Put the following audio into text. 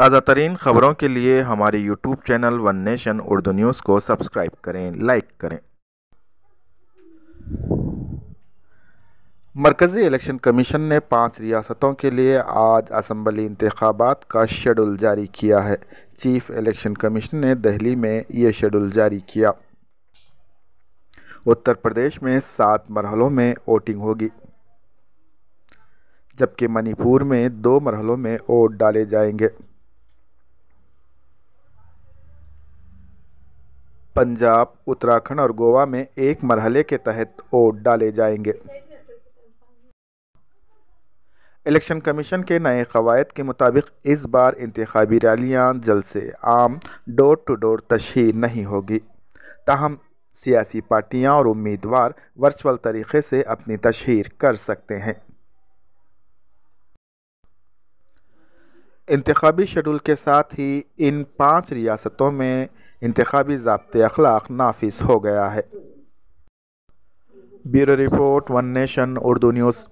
ताज़ा तरीन खबरों के लिए हमारे YouTube channel one nation Urdu news को सब्सक्राइब करें लाइक करें मरकज़ी इलेक्शन कमीशन ने पाँच रियासतों के लिए आज असम्बली इंतबात का शेड्यूल जारी किया है चीफ़ इलेक्शन कमीशन ने दिल्ली में ये शेड्यूल जारी किया उत्तर प्रदेश में सात मरहलों में वोटिंग होगी जबकि मणिपुर में दो मरहलों में वोट डाले जाएंगे पंजाब उत्तराखंड और गोवा में एक मरहले के तहत वोट डाले जाएंगे इलेक्शन कमीशन के नए कवायद के मुताबिक इस बार इंतबी रैलियाँ जलसे आम डोर टू डोर तशहर नहीं होगी ताहम सियासी पार्टियाँ और उम्मीदवार वर्चुअल तरीके से अपनी तशहर कर सकते हैं इंतबी शेड्यूल के साथ ही इन पाँच रियासतों में इंतबी जबत अखलाक नाफिस हो गया है bureau report one nation Urdu news